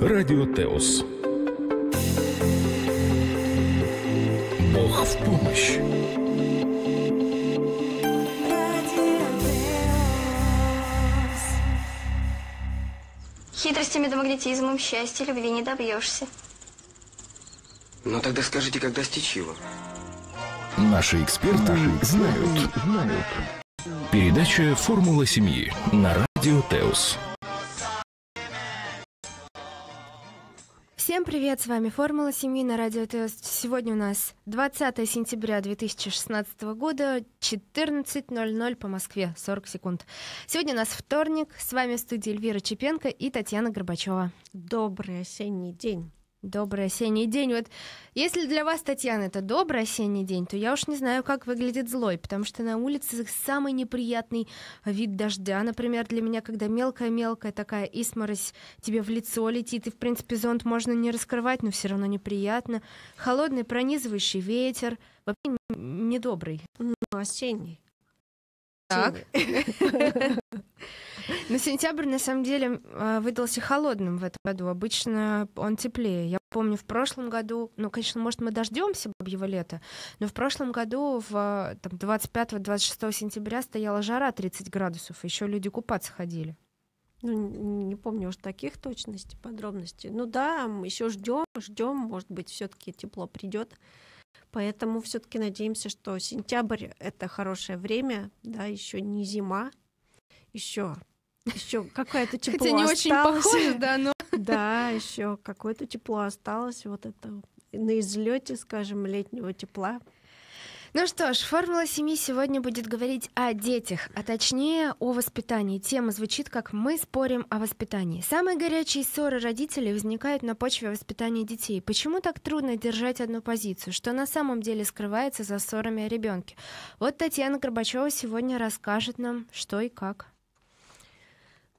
Радио Теос. Бог в помощь. Хитростями да магнетизмом счастья любви не добьешься. Ну тогда скажите, как достичь его? Наши эксперты знают. знают. Передача «Формула семьи» на радио «Теос». Всем привет, с вами «Формула семьи» на радио ТС. Сегодня у нас 20 сентября 2016 года, 14.00 по Москве, 40 секунд. Сегодня у нас вторник, с вами в студии Эльвира Чепенко и Татьяна Горбачева. Добрый осенний день. Добрый осенний день. Вот если для вас, Татьяна, это добрый осенний день, то я уж не знаю, как выглядит злой, потому что на улице самый неприятный вид дождя. Например, для меня, когда мелкая-мелкая такая исморозь тебе в лицо летит, и, в принципе, зонт можно не раскрывать, но все равно неприятно. Холодный пронизывающий ветер. Вообще недобрый. Ну, осенний. Так. Но сентябрь, на самом деле, а, выдался холодным в этом году. Обычно он теплее. Я помню, в прошлом году, ну, конечно, может, мы дождемся бабьего лета, но в прошлом году в 25-26 а, сентября стояла жара 30 градусов, еще люди купаться ходили. Ну, не помню уж таких точностей, подробностей. Ну да, мы еще ждем, ждем, может быть, все-таки тепло придет. Поэтому все-таки надеемся, что сентябрь это хорошее время, да, еще не зима, еще еще какое-то тепло Хотя не осталось. очень похоже, да, но... Да, еще какое-то тепло осталось, вот это на излете, скажем, летнего тепла. Ну что ж, «Формула семьи» сегодня будет говорить о детях, а точнее о воспитании. Тема звучит как «Мы спорим о воспитании». Самые горячие ссоры родителей возникают на почве воспитания детей. Почему так трудно держать одну позицию? Что на самом деле скрывается за ссорами о ребенке? Вот Татьяна Горбачева сегодня расскажет нам, что и как.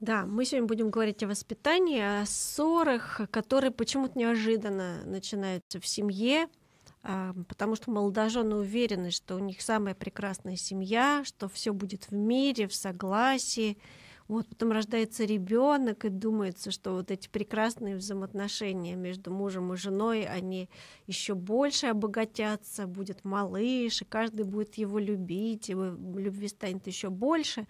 Да, мы сегодня будем говорить о воспитании, о ссорах, которые почему-то неожиданно начинаются в семье, а, потому что молодожены уверены, что у них самая прекрасная семья, что все будет в мире, в согласии. Вот потом рождается ребенок, и думается, что вот эти прекрасные взаимоотношения между мужем и женой, они еще больше обогатятся, будет малыш, и каждый будет его любить, его любви станет еще больше.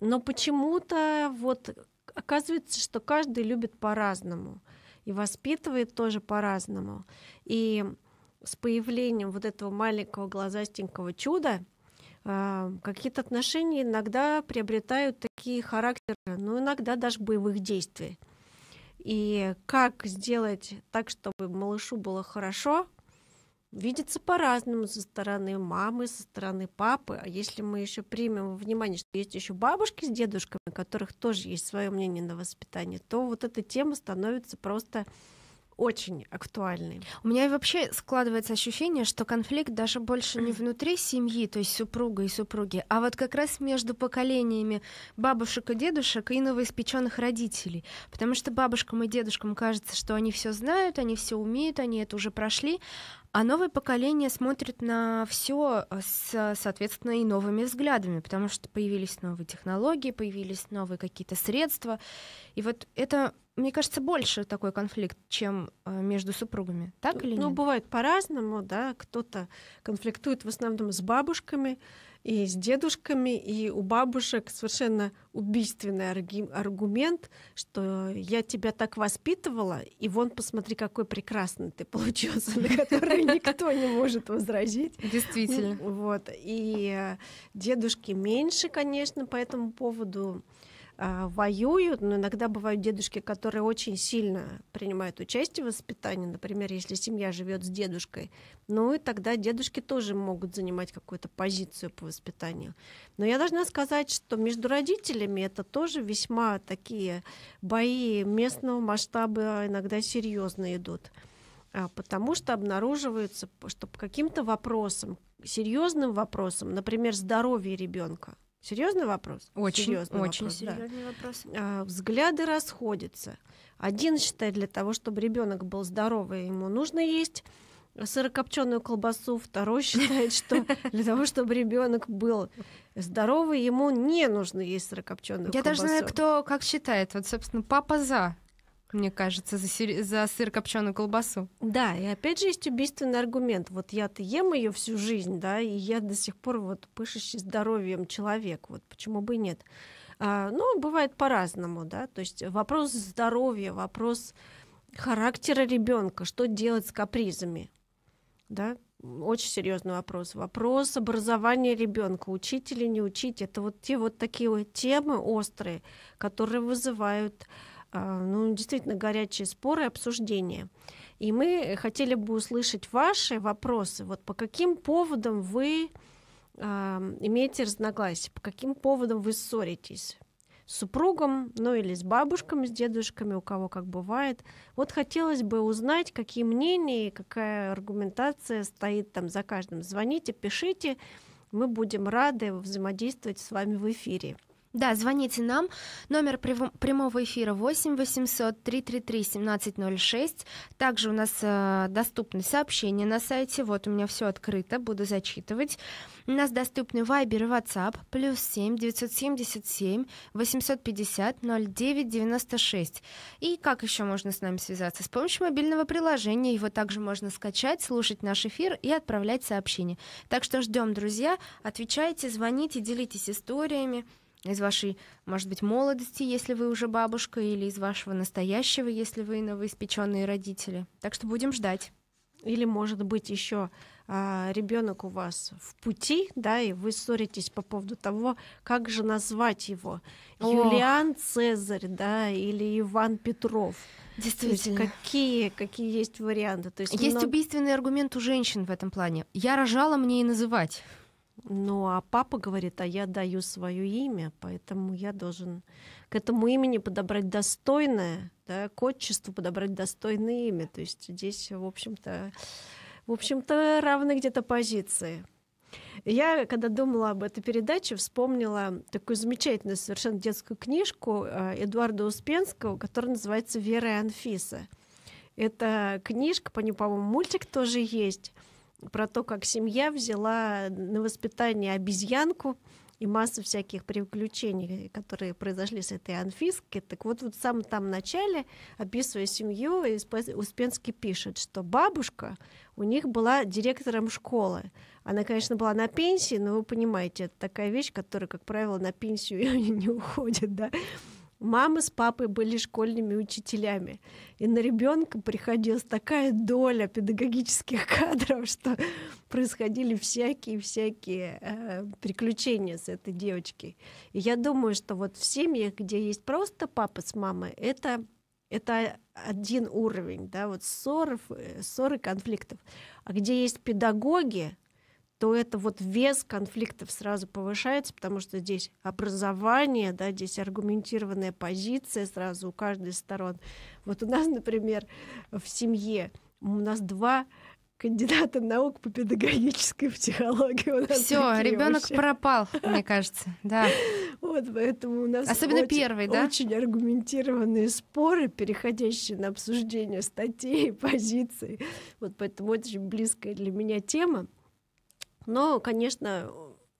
Но почему-то вот оказывается, что каждый любит по-разному и воспитывает тоже по-разному. И с появлением вот этого маленького глазастенького чуда а, какие-то отношения иногда приобретают такие характеры, ну иногда даже боевых действий. И как сделать так, чтобы малышу было хорошо, видится по-разному со стороны мамы, со стороны папы. А если мы еще примем во внимание, что есть еще бабушки с дедушками, у которых тоже есть свое мнение на воспитание, то вот эта тема становится просто очень актуальны. У меня вообще складывается ощущение, что конфликт даже больше не внутри семьи, то есть супруга и супруги, а вот как раз между поколениями бабушек и дедушек и новоиспеченных родителей. Потому что бабушкам и дедушкам кажется, что они все знают, они все умеют, они это уже прошли, а новое поколение смотрит на все э, с, соответственно, и новыми взглядами, потому что появились новые технологии, появились новые какие-то средства. И вот это мне кажется, больше такой конфликт, чем э, между супругами, так или ну, нет? Ну, бывает по-разному, да. Кто-то конфликтует в основном с бабушками и с дедушками, и у бабушек совершенно убийственный аргумент, что я тебя так воспитывала, и вон посмотри, какой прекрасный ты получился, на который никто не может возразить. Действительно. Вот. И э, дедушки меньше, конечно, по этому поводу а, воюют, но иногда бывают дедушки, которые очень сильно принимают участие в воспитании, например, если семья живет с дедушкой, ну и тогда дедушки тоже могут занимать какую-то позицию по воспитанию. Но я должна сказать, что между родителями это тоже весьма такие бои местного масштаба иногда серьезно идут а, потому что обнаруживается, что по каким-то вопросам, серьезным вопросам, например, здоровье ребенка, Серьезный вопрос? Очень, серьезный очень вопрос, серьезный да. вопрос. А, взгляды расходятся. Один считает, для того, чтобы ребенок был здоровый, ему нужно есть сырокопченую колбасу, второй считает, что для того, чтобы ребенок был здоровый, ему не нужно есть сырокопченую колбасу. Я даже знаю, кто как считает. Вот, собственно, папа за мне кажется, за, сыр, за сыр копченую колбасу. Да, и опять же есть убийственный аргумент. Вот я-то ем ее всю жизнь, да, и я до сих пор вот пышущий здоровьем человек, вот почему бы и нет. А, ну, бывает по-разному, да, то есть вопрос здоровья, вопрос характера ребенка, что делать с капризами, да, очень серьезный вопрос. Вопрос образования ребенка, учить или не учить, это вот те вот такие вот темы острые, которые вызывают а, ну, действительно горячие споры обсуждения. И мы хотели бы услышать ваши вопросы. Вот по каким поводам вы а, имеете разногласия, по каким поводам вы ссоритесь? с супругом, ну или с бабушками, с дедушками, у кого как бывает. Вот хотелось бы узнать, какие мнения, какая аргументация стоит там за каждым. Звоните, пишите, мы будем рады взаимодействовать с вами в эфире. Да, звоните нам. Номер прямого эфира 8 800 333 1706. Также у нас э, доступны сообщения на сайте. Вот у меня все открыто, буду зачитывать. У нас доступны Viber и WhatsApp. Плюс 7 977 850 09 96. И как еще можно с нами связаться? С помощью мобильного приложения. Его также можно скачать, слушать наш эфир и отправлять сообщения. Так что ждем, друзья. Отвечайте, звоните, делитесь историями из вашей, может быть, молодости, если вы уже бабушка, или из вашего настоящего, если вы новоиспеченные родители. Так что будем ждать. Или, может быть, еще а, ребенок у вас в пути, да, и вы ссоритесь по поводу того, как же назвать его. О. Юлиан Цезарь, да, или Иван Петров. Действительно. То есть какие, какие есть варианты? То есть, есть много... убийственный аргумент у женщин в этом плане. Я рожала, мне и называть. Ну а папа говорит, а я даю свое имя, поэтому я должен к этому имени подобрать достойное, да, к отчеству подобрать достойное имя. То есть здесь, в общем-то, в общем-то, равны где-то позиции. Я, когда думала об этой передаче, вспомнила такую замечательную совершенно детскую книжку а, Эдуарда Успенского, которая называется «Вера и Анфиса». Это книжка, по ней, по-моему, мультик тоже есть — про то, как семья взяла на воспитание обезьянку и массу всяких приключений, которые произошли с этой Анфиской. Так вот, вот в самом там начале, описывая семью, Успенский пишет, что бабушка у них была директором школы. Она, конечно, была на пенсии, но вы понимаете, это такая вещь, которая, как правило, на пенсию не уходит, да. Мама с папой были школьными учителями. И на ребенка приходилась такая доля педагогических кадров, что происходили всякие-всякие э, приключения с этой девочкой. И я думаю, что вот в семьях, где есть просто папа с мамой, это это один уровень, да, вот ссоры, э, ссоры конфликтов. А где есть педагоги, то это вот вес конфликтов сразу повышается, потому что здесь образование, да, здесь аргументированная позиция сразу у каждой стороны. Вот у нас, например, в семье у нас два кандидата наук по педагогической психологии. Все, ребенок пропал, мне кажется, да. Вот поэтому у нас особенно очень, первый, да, очень аргументированные споры, переходящие на обсуждение статей и позиций. Вот поэтому это очень близкая для меня тема. Но, конечно,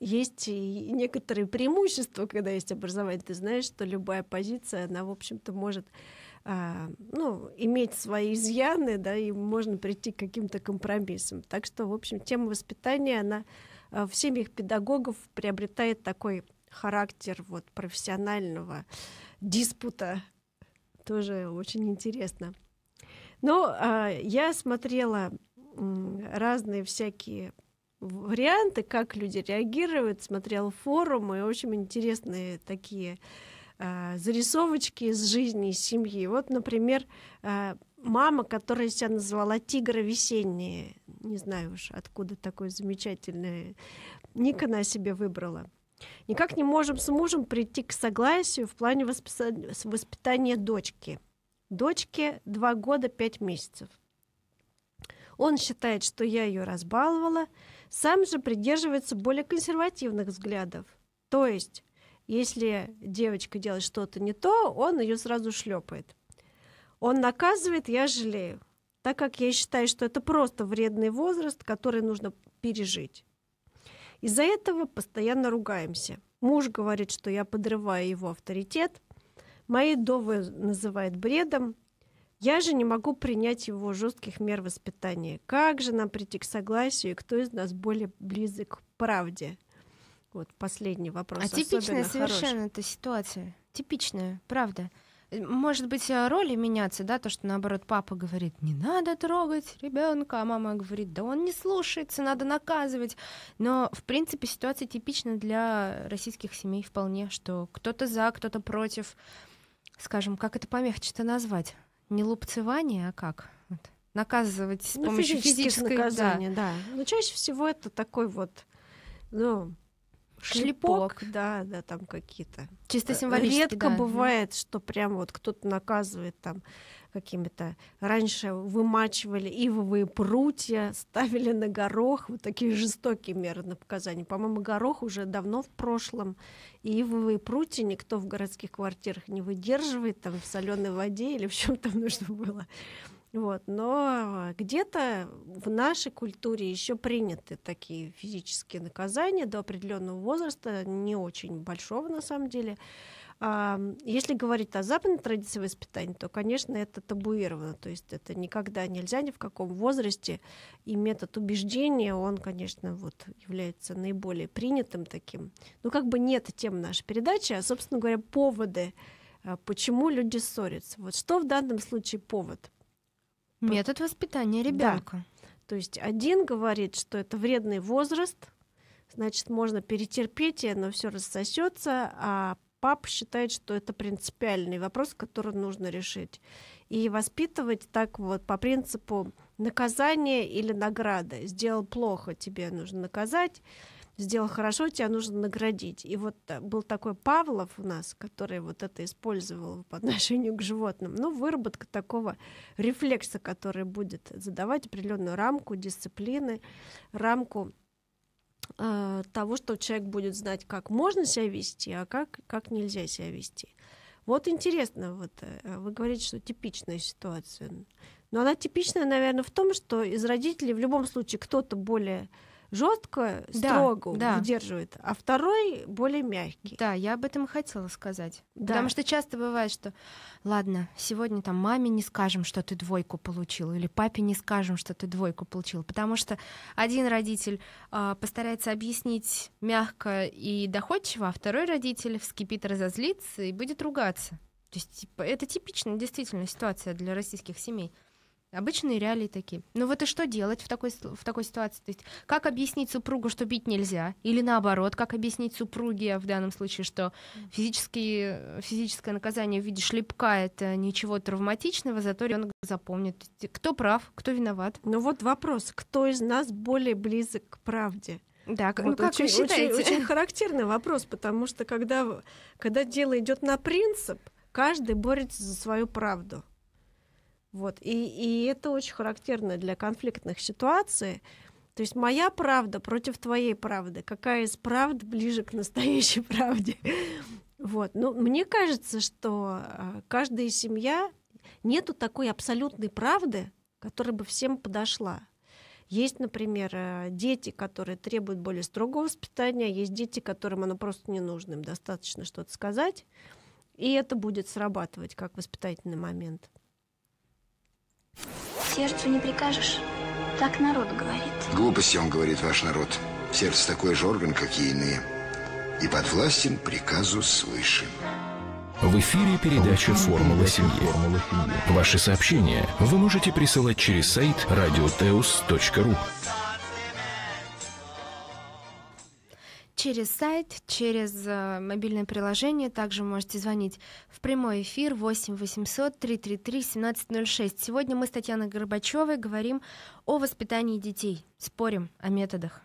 есть и некоторые преимущества, когда есть образование. Ты знаешь, что любая позиция, она, в общем-то, может а, ну, иметь свои изъяны, да, и можно прийти к каким-то компромиссам. Так что, в общем, тема воспитания, она а, в семьях педагогов приобретает такой характер вот профессионального диспута. Тоже очень интересно. Но а, я смотрела разные всякие варианты, как люди реагируют, смотрел форумы, очень интересные такие э, зарисовочки из жизни, семьи. Вот, например, э, мама, которая себя назвала «Тигра весенние». Не знаю уж, откуда такой замечательный ник она себе выбрала. Никак не можем с мужем прийти к согласию в плане воспитания дочки. Дочке два года пять месяцев. Он считает, что я ее разбаловала, сам же придерживается более консервативных взглядов. То есть, если девочка делает что-то не то, он ее сразу шлепает. Он наказывает, я жалею, так как я считаю, что это просто вредный возраст, который нужно пережить. Из-за этого постоянно ругаемся. Муж говорит, что я подрываю его авторитет, мои довы называет бредом, я же не могу принять его жестких мер воспитания. Как же нам прийти к согласию, и кто из нас более близок к правде? Вот последний вопрос. А типичная совершенно эта ситуация. Типичная, правда. Э, может быть, э, роли меняться, да, то, что наоборот папа говорит, не надо трогать ребенка, а мама говорит, да он не слушается, надо наказывать. Но, в принципе, ситуация типична для российских семей вполне, что кто-то за, кто-то против. Скажем, как это помягче-то назвать? Не лупцевание, а как? Вот. Наказывать с ну, помощью физической наказания, да. да. Ну, Но чаще всего это такой вот, ну, шлепок, шлепок да, да, там какие-то. Чисто э, символически. Редко да, бывает, да. что прям вот кто-то наказывает там какими-то. Раньше вымачивали ивовые прутья, ставили на горох. Вот такие жестокие меры на показания. По-моему, горох уже давно в прошлом. И ивовые прутья никто в городских квартирах не выдерживает. Там в соленой воде или в чем там нужно было. Вот. Но где-то в нашей культуре еще приняты такие физические наказания до определенного возраста, не очень большого на самом деле. А, если говорить о западной традиции воспитания, то, конечно, это табуировано. То есть это никогда нельзя ни в каком возрасте. И метод убеждения, он, конечно, вот, является наиболее принятым таким. Ну, как бы нет тем нашей передачи, а, собственно говоря, поводы, а, почему люди ссорятся. Вот что в данном случае повод? Метод воспитания ребенка. Да. То есть один говорит, что это вредный возраст, значит, можно перетерпеть, и оно все рассосется, а папа считает, что это принципиальный вопрос, который нужно решить. И воспитывать так вот по принципу наказания или награды. Сделал плохо, тебе нужно наказать. Сделал хорошо, тебя нужно наградить. И вот был такой Павлов у нас, который вот это использовал по отношению к животным. Ну, выработка такого рефлекса, который будет задавать определенную рамку дисциплины, рамку а, того, что человек будет знать, как можно себя вести, а как, как нельзя себя вести. Вот интересно, вот э, вы говорите, что типичная ситуация. Но она типичная, наверное, в том, что из родителей в любом случае кто-то более жестко, да, строго да. удерживает, а второй более мягкий. Да, я об этом и хотела сказать. Да. Потому что часто бывает, что ладно, сегодня там маме не скажем, что ты двойку получил, или папе не скажем, что ты двойку получил, потому что один родитель э, постарается объяснить мягко и доходчиво, а второй родитель вскипит, разозлится и будет ругаться. То есть типа, это типичная действительно ситуация для российских семей. Обычные реалии такие. Ну вот и что делать в такой, в такой ситуации? То есть как объяснить супругу, что бить нельзя? Или наоборот, как объяснить супруге в данном случае, что физическое наказание в виде шлепка — это ничего травматичного, зато ребенок запомнит. Кто прав, кто виноват? Ну вот вопрос, кто из нас более близок к правде? Да, ну вот ну, как очень, вы считаете? Очень, очень характерный вопрос, потому что когда, когда дело идет на принцип, каждый борется за свою правду. Вот. И, и это очень характерно для конфликтных ситуаций. То есть моя правда против твоей правды. Какая из правд ближе к настоящей правде? Вот. Ну, мне кажется, что а, каждая семья нету такой абсолютной правды, которая бы всем подошла. Есть, например, э, дети, которые требуют более строгого воспитания, а есть дети, которым оно просто не нужно, им достаточно что-то сказать, и это будет срабатывать как воспитательный момент. Сердцу не прикажешь. Так народ говорит. Глупости он говорит, ваш народ. Сердце такой же орган, как и иные. И подвластен приказу свыше. В эфире передача «Формула семьи». Ваши сообщения вы можете присылать через сайт радиотеус.ру. через сайт, через э, мобильное приложение. Также можете звонить в прямой эфир 8 800 333 1706. Сегодня мы с Татьяной Горбачевой говорим о воспитании детей. Спорим о методах.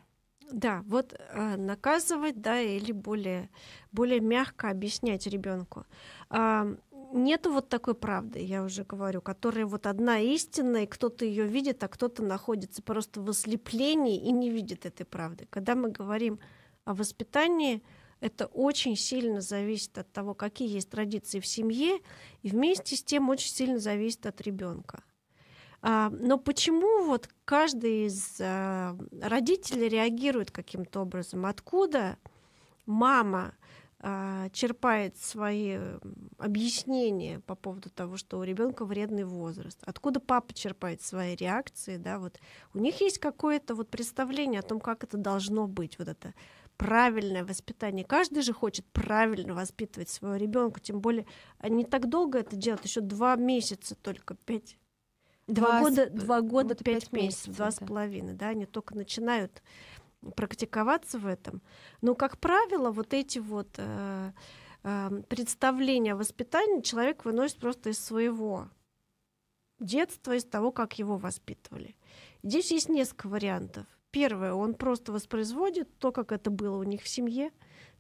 Да, вот э, наказывать, да, или более, более мягко объяснять ребенку. Э, нету вот такой правды, я уже говорю, которая вот одна истина, и кто-то ее видит, а кто-то находится просто в ослеплении и не видит этой правды. Когда мы говорим а воспитание это очень сильно зависит от того, какие есть традиции в семье, и вместе с тем очень сильно зависит от ребенка. А, но почему вот каждый из э, родителей реагирует каким-то образом? Откуда мама э, черпает свои объяснения по поводу того, что у ребенка вредный возраст, откуда папа черпает свои реакции, да, вот у них есть какое-то вот представление о том, как это должно быть, вот это правильное воспитание. Каждый же хочет правильно воспитывать своего ребенка, тем более они а так долго это делают, еще два месяца только пять. Два, два года, два ну, года вот пять, пять месяцев, два с половиной, да, они только начинают практиковаться в этом. Но, как правило, вот эти вот э, э, представления о воспитании человек выносит просто из своего детства, из того, как его воспитывали. Здесь есть несколько вариантов. Первое, он просто воспроизводит то, как это было у них в семье.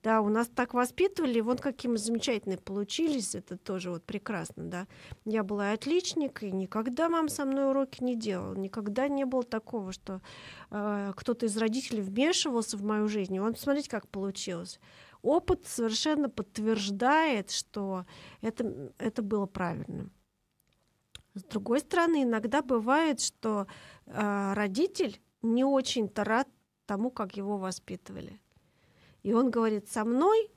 Да, у нас так воспитывали, вон какие мы замечательные получились, это тоже вот прекрасно, да. Я была отличник, и никогда мам со мной уроки не делал, никогда не было такого, что э, кто-то из родителей вмешивался в мою жизнь. И вон, смотрите, как получилось. Опыт совершенно подтверждает, что это, это было правильно. С другой стороны, иногда бывает, что э, родитель не очень-то рад тому, как его воспитывали. И он говорит, со мной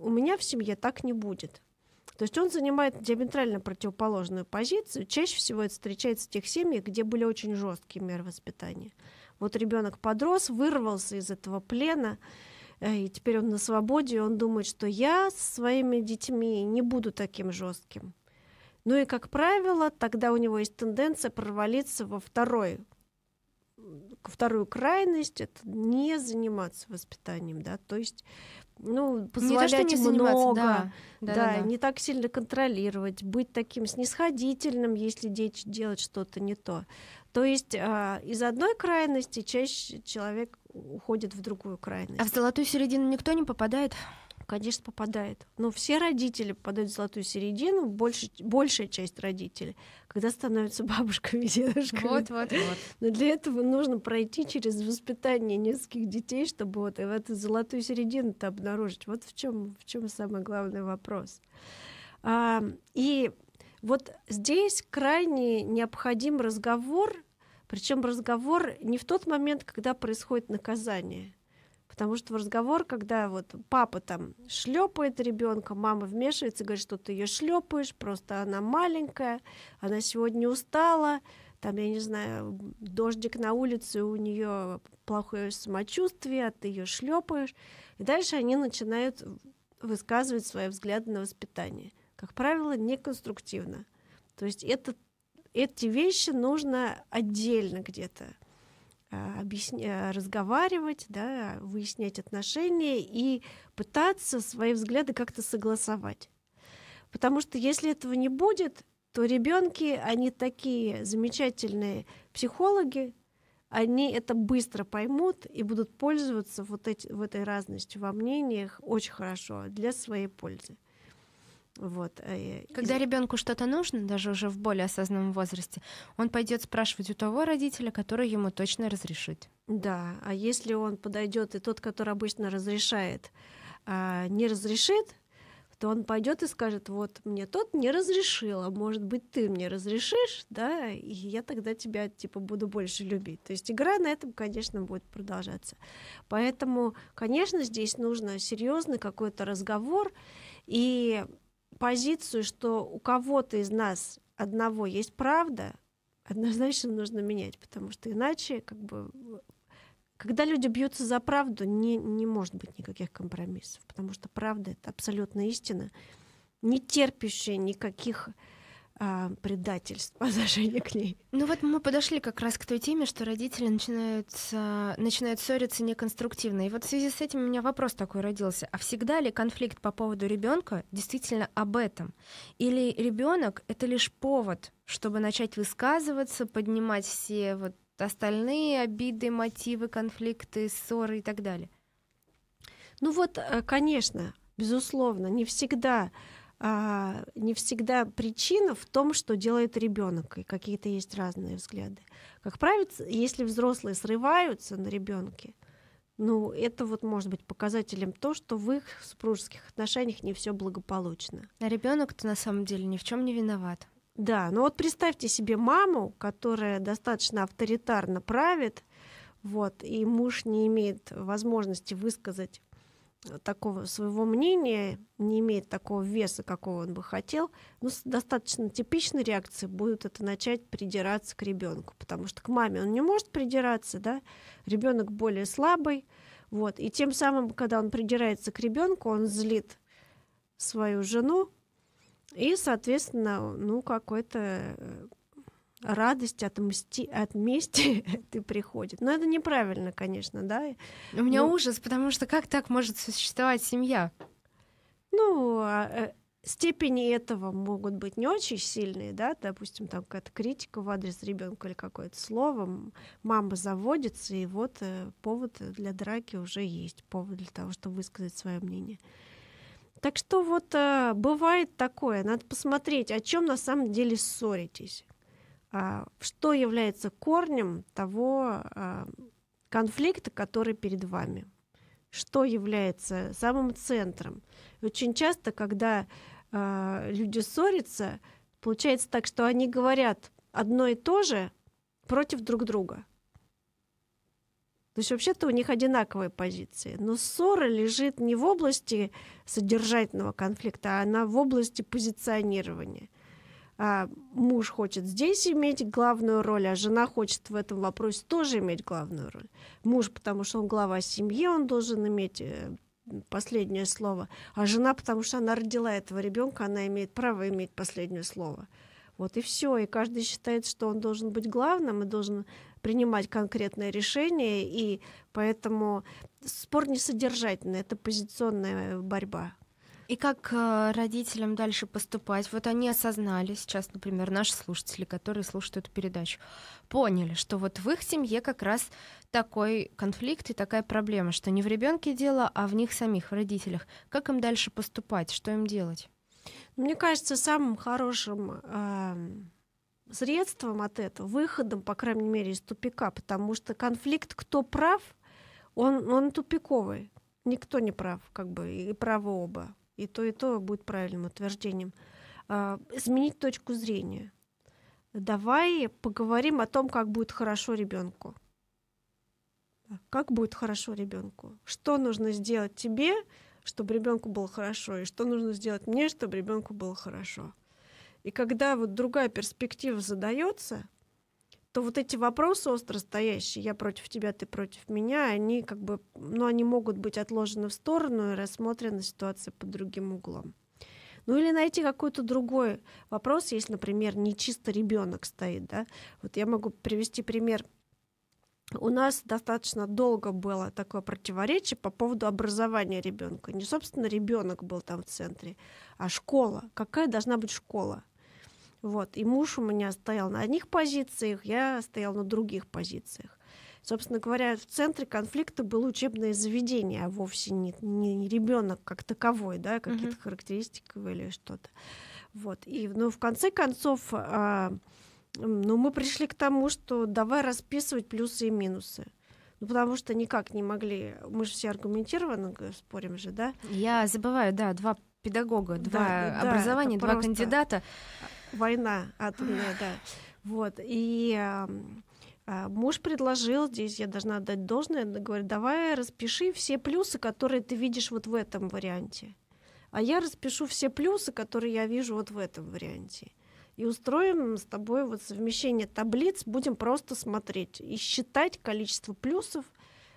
у меня в семье так не будет. То есть он занимает диаметрально противоположную позицию. Чаще всего это встречается в тех семьях, где были очень жесткие меры воспитания. Вот ребенок подрос, вырвался из этого плена, э, и теперь он на свободе, и он думает, что я со своими детьми не буду таким жестким. Ну и, как правило, тогда у него есть тенденция провалиться во второй вторую крайность это не заниматься воспитанием, да, то есть ну, позволять не то, что не много, да, да, да, да, не так сильно контролировать, быть таким снисходительным, если дети делают что-то не то. То есть э, из одной крайности чаще человек уходит в другую крайность. А в золотую середину никто не попадает? конечно, попадает. Но все родители попадают в золотую середину, больше, большая часть родителей, когда становятся бабушками, дедушками. Вот, вот, вот. Но для этого нужно пройти через воспитание нескольких детей, чтобы вот в эту золотую середину-то обнаружить. Вот в чем в чем самый главный вопрос. А, и вот здесь крайне необходим разговор, причем разговор не в тот момент, когда происходит наказание — Потому что в разговор, когда вот папа там шлепает ребенка, мама вмешивается и говорит, что ты ее шлепаешь, просто она маленькая, она сегодня устала, там, я не знаю, дождик на улице, у нее плохое самочувствие, а ты ее шлепаешь. И дальше они начинают высказывать свои взгляды на воспитание. Как правило, неконструктивно. То есть это, эти вещи нужно отдельно где-то а, объясня... А, разговаривать, да, выяснять отношения и пытаться свои взгляды как-то согласовать. Потому что если этого не будет, то ребенки, они такие замечательные психологи, они это быстро поймут и будут пользоваться вот эти, вот этой разностью во мнениях очень хорошо для своей пользы. Вот. Э, Когда ребенку что-то нужно, даже уже в более осознанном возрасте, он пойдет спрашивать у того родителя, который ему точно разрешит. Да, а если он подойдет и тот, который обычно разрешает, а, не разрешит, то он пойдет и скажет, вот мне тот не разрешил, а может быть ты мне разрешишь, да, и я тогда тебя типа буду больше любить. То есть игра на этом, конечно, будет продолжаться. Поэтому, конечно, здесь нужно серьезный какой-то разговор и позицию, что у кого-то из нас одного есть правда, однозначно нужно менять, потому что иначе, как бы, когда люди бьются за правду, не, не может быть никаких компромиссов, потому что правда — это абсолютная истина, не терпящая никаких а, предательств по отношению к ней. Ну вот мы подошли как раз к той теме, что родители начинают, а, начинают ссориться неконструктивно. И вот в связи с этим у меня вопрос такой родился. А всегда ли конфликт по поводу ребенка действительно об этом? Или ребенок это лишь повод, чтобы начать высказываться, поднимать все вот остальные обиды, мотивы, конфликты, ссоры и так далее? Ну вот, э, конечно, безусловно, не всегда а, не всегда причина в том, что делает ребенок, и какие-то есть разные взгляды. Как правило, если взрослые срываются на ребенке, ну, это вот может быть показателем то, что в их супружеских отношениях не все благополучно. А ребенок-то на самом деле ни в чем не виноват. Да, но вот представьте себе маму, которая достаточно авторитарно правит, вот, и муж не имеет возможности высказать такого своего мнения, не имеет такого веса, какого он бы хотел, ну, с достаточно типичной реакции будут это начать придираться к ребенку, потому что к маме он не может придираться, да, ребенок более слабый, вот, и тем самым, когда он придирается к ребенку, он злит свою жену, и, соответственно, ну, какой-то э, радость от, мсти, от мести ты приходит. Но это неправильно, конечно, да. У меня ну. ужас, потому что как так может существовать семья? Ну, а, э, степени этого могут быть не очень сильные, да, допустим, там какая-то критика в адрес ребенка или какое-то слово, мама заводится, и вот э, повод для драки уже есть, повод для того, чтобы высказать свое мнение. Так что вот э, бывает такое, надо посмотреть, о чем на самом деле ссоритесь. А, что является корнем того а, конфликта, который перед вами, что является самым центром. Очень часто, когда а, люди ссорятся, получается так, что они говорят одно и то же против друг друга. То есть вообще-то у них одинаковые позиции. Но ссора лежит не в области содержательного конфликта, а она в области позиционирования – а, муж хочет здесь иметь главную роль, а жена хочет в этом вопросе тоже иметь главную роль. Муж, потому что он глава семьи, он должен иметь э, последнее слово, а жена, потому что она родила этого ребенка, она имеет право иметь последнее слово. Вот и все. И каждый считает, что он должен быть главным и должен принимать конкретное решение. И поэтому спор не несодержательный, это позиционная борьба. И как э, родителям дальше поступать? Вот они осознали сейчас, например, наши слушатели, которые слушают эту передачу, поняли, что вот в их семье как раз такой конфликт и такая проблема, что не в ребенке дело, а в них самих, в родителях. Как им дальше поступать? Что им делать? Мне кажется, самым хорошим э, средством от этого, выходом, по крайней мере, из тупика, потому что конфликт, кто прав, он, он тупиковый. Никто не прав, как бы, и правы оба и то, и то будет правильным утверждением. А, изменить точку зрения. Давай поговорим о том, как будет хорошо ребенку. Как будет хорошо ребенку? Что нужно сделать тебе, чтобы ребенку было хорошо, и что нужно сделать мне, чтобы ребенку было хорошо? И когда вот другая перспектива задается, то вот эти вопросы остро стоящие, я против тебя, ты против меня, они как бы, ну, они могут быть отложены в сторону и рассмотрены ситуация под другим углом. Ну или найти какой-то другой вопрос, если, например, не чисто ребенок стоит, да. Вот я могу привести пример. У нас достаточно долго было такое противоречие по поводу образования ребенка. Не, собственно, ребенок был там в центре, а школа. Какая должна быть школа? Вот. И муж у меня стоял на одних позициях, я стоял на других позициях. Собственно говоря, в центре конфликта было учебное заведение, а вовсе не, не ребенок как таковой, да, какие-то mm-hmm. характеристики или что-то. Вот. И, ну, в конце концов, а, ну, мы пришли к тому, что давай расписывать плюсы и минусы. Ну, потому что никак не могли. Мы же все аргументированно спорим же, да? Я забываю, да, два педагога, два да, образования, да, два просто... кандидата война атомная, да. Вот, и а, Муж предложил, здесь я должна отдать должное, говорит, давай распиши все плюсы, которые ты видишь вот в этом варианте. А я распишу все плюсы, которые я вижу вот в этом варианте. И устроим с тобой вот совмещение таблиц, будем просто смотреть и считать количество плюсов.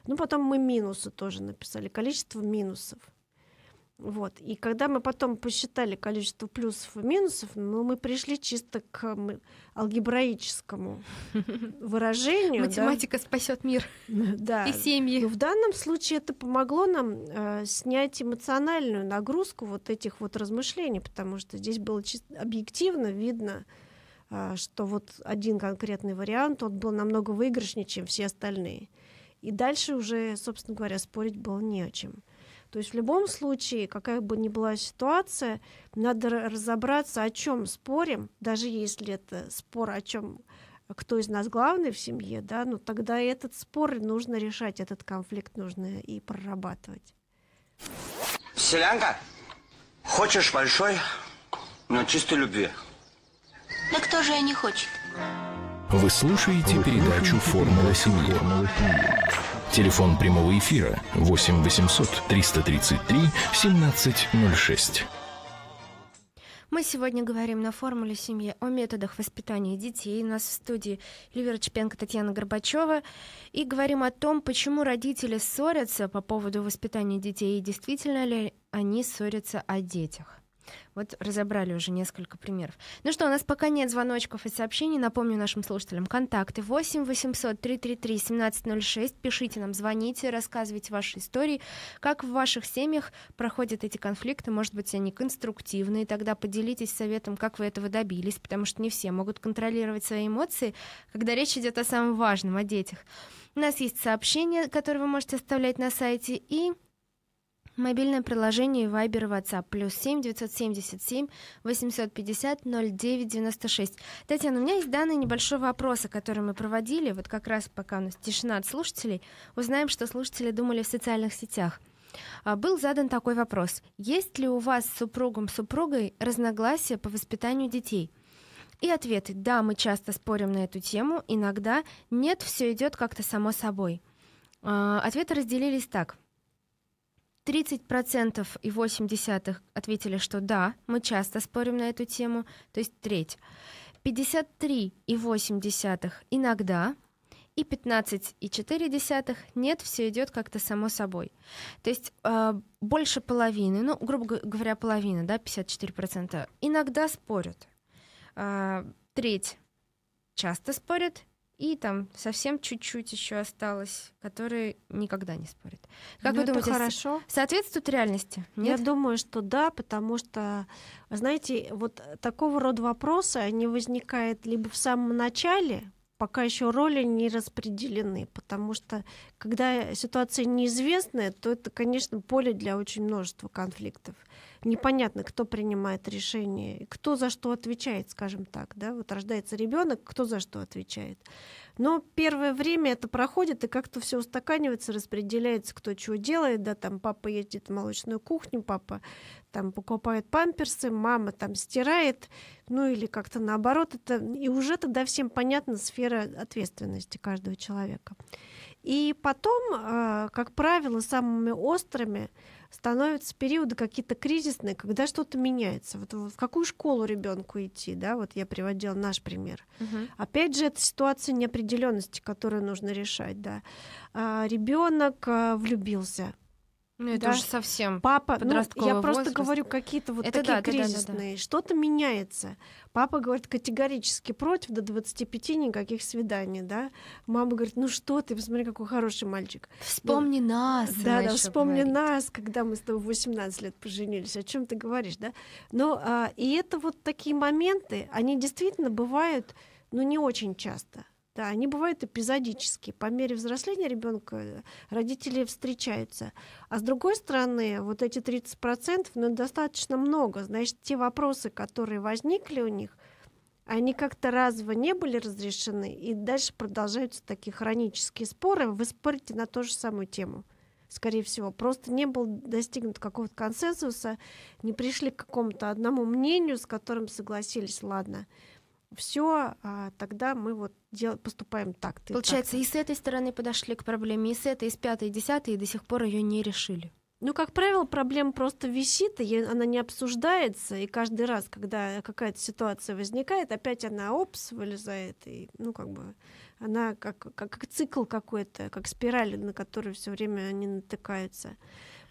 Ну, потом мы минусы тоже написали, количество минусов. Вот. И когда мы потом посчитали количество плюсов и минусов, ну, мы пришли чисто к алгебраическому выражению. Математика спасет мир и семьи. Ну, в данном случае это помогло нам э, снять эмоциональную нагрузку вот этих вот размышлений, потому что здесь было объективно видно, э, что вот один конкретный вариант, он был намного выигрышнее, чем все остальные. И дальше уже, собственно говоря, спорить было не о чем. То есть в любом случае, какая бы ни была ситуация, надо разобраться, о чем спорим, даже если это спор о чем кто из нас главный в семье, да, ну тогда этот спор нужно решать, этот конфликт нужно и прорабатывать. Селянка, хочешь большой, но чистой любви? Да кто же ее не хочет? Вы слушаете передачу «Формула семьи». Телефон прямого эфира 8 800 333 1706. Мы сегодня говорим на «Формуле семьи» о методах воспитания детей. У нас в студии Эльвира Чепенко, Татьяна Горбачева. И говорим о том, почему родители ссорятся по поводу воспитания детей и действительно ли они ссорятся о детях. Вот разобрали уже несколько примеров. Ну что, у нас пока нет звоночков и сообщений. Напомню нашим слушателям контакты 8 800 333 1706. Пишите нам, звоните, рассказывайте ваши истории, как в ваших семьях проходят эти конфликты. Может быть, они конструктивные. Тогда поделитесь советом, как вы этого добились, потому что не все могут контролировать свои эмоции, когда речь идет о самом важном, о детях. У нас есть сообщения, которые вы можете оставлять на сайте, и Мобильное приложение Viber WhatsApp. Плюс 7 977 850 0996. 96. Татьяна, у меня есть данные небольшого опроса, который мы проводили. Вот как раз пока у нас тишина от слушателей. Узнаем, что слушатели думали в социальных сетях. А, был задан такой вопрос. Есть ли у вас с супругом-супругой разногласия по воспитанию детей? И ответы «да, мы часто спорим на эту тему», иногда «нет, все идет как-то само собой». А, ответы разделились так – 30% и 0,8 ответили, что да, мы часто спорим на эту тему, то есть треть. 53,8 иногда, и 15,4 нет, все идет как-то само собой. То есть э, больше половины, ну, грубо говоря, половина, да, 54%, иногда спорят. Э, треть часто спорят, и там совсем чуть-чуть еще осталось, которые никогда не спорят. Как Но ну, вы думаете, хорошо? соответствует реальности? Нет? Я думаю, что да, потому что, знаете, вот такого рода вопросы, они возникают либо в самом начале, пока еще роли не распределены, потому что когда ситуация неизвестная, то это, конечно, поле для очень множества конфликтов непонятно, кто принимает решение, кто за что отвечает, скажем так. Да? Вот рождается ребенок, кто за что отвечает. Но первое время это проходит, и как-то все устаканивается, распределяется, кто чего делает. Да, там папа ездит в молочную кухню, папа там покупает памперсы, мама там стирает, ну или как-то наоборот. Это, и уже тогда всем понятна сфера ответственности каждого человека. И потом, а, как правило, самыми острыми становятся периоды какие-то кризисные, когда что-то меняется. Вот в какую школу ребенку идти, да, вот я приводила наш пример. Угу. Опять же, это ситуация неопределенности, которую нужно решать, да. А, Ребенок а, влюбился, ну, это да? уже совсем папа, ну, Я возраст. просто говорю, какие-то вот это такие да, кризисные. да, да, да. Что-то меняется. Папа говорит категорически против, до 25 никаких свиданий, да? Мама говорит, ну что ты, посмотри, какой хороший мальчик. Вспомни ну, нас. Да, да, вспомни говорит. нас, когда мы с тобой 18 лет поженились. О чем ты говоришь, да? Но а, и это вот такие моменты, они действительно бывают, но ну, не очень часто. Да, они бывают эпизодически. По мере взросления ребенка э, родители встречаются. А с другой стороны, вот эти 30%, ну, достаточно много. Значит, те вопросы, которые возникли у них, они как-то разово не были разрешены, и дальше продолжаются такие хронические споры. Вы спорите на ту же самую тему, скорее всего. Просто не был достигнут какого-то консенсуса, не пришли к какому-то одному мнению, с которым согласились, ладно – все, а тогда мы вот дел... поступаем так. Ты Получается, так. и с этой стороны подошли к проблеме, и с этой, и с пятой, и десятой, и до сих пор ее не решили. Ну, как правило, проблема просто висит, и она не обсуждается, и каждый раз, когда какая-то ситуация возникает, опять она опс вылезает, и, ну, как бы, она как, как, как цикл какой-то, как спираль, на которую все время они натыкаются.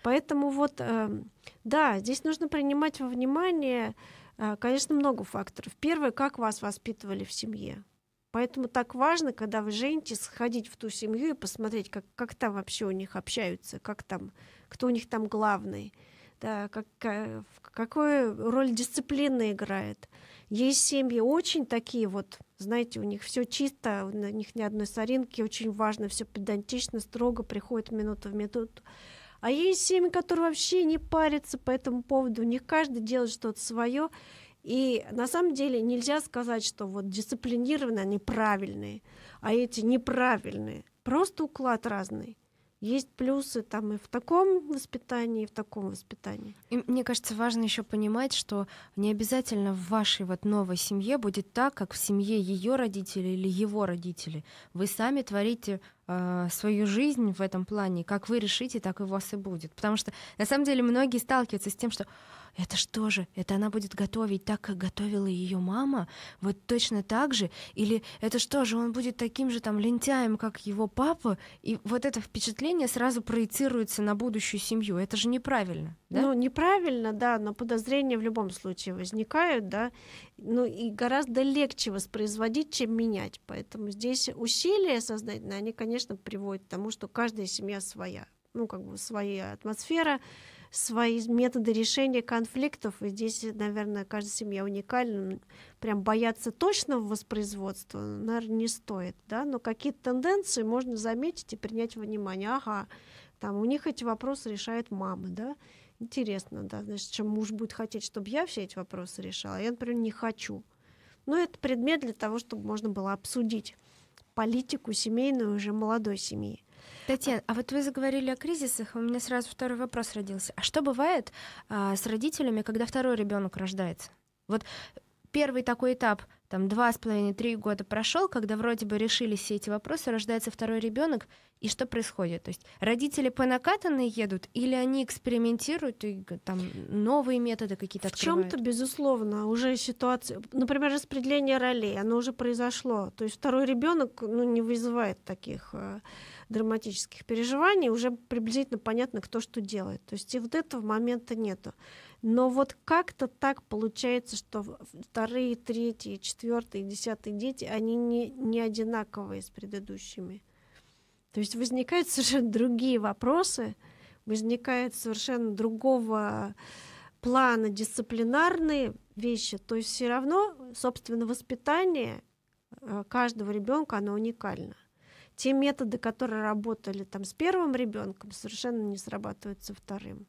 Поэтому вот, э, да, здесь нужно принимать во внимание а, конечно, много факторов. Первое, как вас воспитывали в семье. Поэтому так важно, когда вы женитесь, сходить в ту семью и посмотреть, как, как там вообще у них общаются, как там, кто у них там главный, да, как, э, какую роль дисциплина играет. Есть семьи очень такие вот, знаете, у них все чисто, у них ни одной соринки, очень важно, все педантично, строго, приходит минута в минуту. А есть семьи, которые вообще не парятся по этому поводу, у них каждый делает что-то свое. И на самом деле нельзя сказать, что вот дисциплинированные, они правильные, а эти неправильные. Просто уклад разный есть плюсы там и в таком воспитании, и в таком воспитании. И мне кажется, важно еще понимать, что не обязательно в вашей вот новой семье будет так, как в семье ее родителей или его родителей. Вы сами творите а, свою жизнь в этом плане, как вы решите, так и у вас и будет. Потому что на самом деле многие сталкиваются с тем, что это что же, это она будет готовить так, как готовила ее мама, вот точно так же, или это что же, он будет таким же там лентяем, как его папа, и вот это впечатление сразу проецируется на будущую семью, это же неправильно, да? Ну, неправильно, да, но подозрения в любом случае возникают, да, ну и гораздо легче воспроизводить, чем менять. Поэтому здесь усилия создательные, они, конечно, приводят к тому, что каждая семья своя, ну как бы своя атмосфера, свои методы решения конфликтов. И здесь, наверное, каждая семья уникальна. Прям бояться точного воспроизводства, наверное, не стоит. Да? Но какие-то тенденции можно заметить и принять во внимание. Ага, там у них эти вопросы решает мама, да? Интересно, да, значит, чем муж будет хотеть, чтобы я все эти вопросы решала. Я, например, не хочу. Но это предмет для того, чтобы можно было обсудить политику семейную уже молодой семьи. Татьяна, а вот вы заговорили о кризисах, у меня сразу второй вопрос родился. А что бывает а, с родителями, когда второй ребенок рождается? Вот первый такой этап там два с половиной, три года прошел, когда вроде бы решились все эти вопросы, рождается второй ребенок, и что происходит? То есть родители по накатанной едут, или они экспериментируют и там новые методы какие-то открывают? В чем-то, безусловно, уже ситуация, например, распределение ролей, оно уже произошло. То есть второй ребенок ну, не вызывает таких э, драматических переживаний, уже приблизительно понятно, кто что делает. То есть и вот этого момента нету. Но вот как-то так получается, что вторые, третьи, четвертые, десятые дети, они не, не одинаковые с предыдущими. То есть возникают совершенно другие вопросы, возникает совершенно другого плана дисциплинарные вещи. То есть все равно, собственно, воспитание э, каждого ребенка, оно уникально. Те методы, которые работали там с первым ребенком, совершенно не срабатывают со вторым.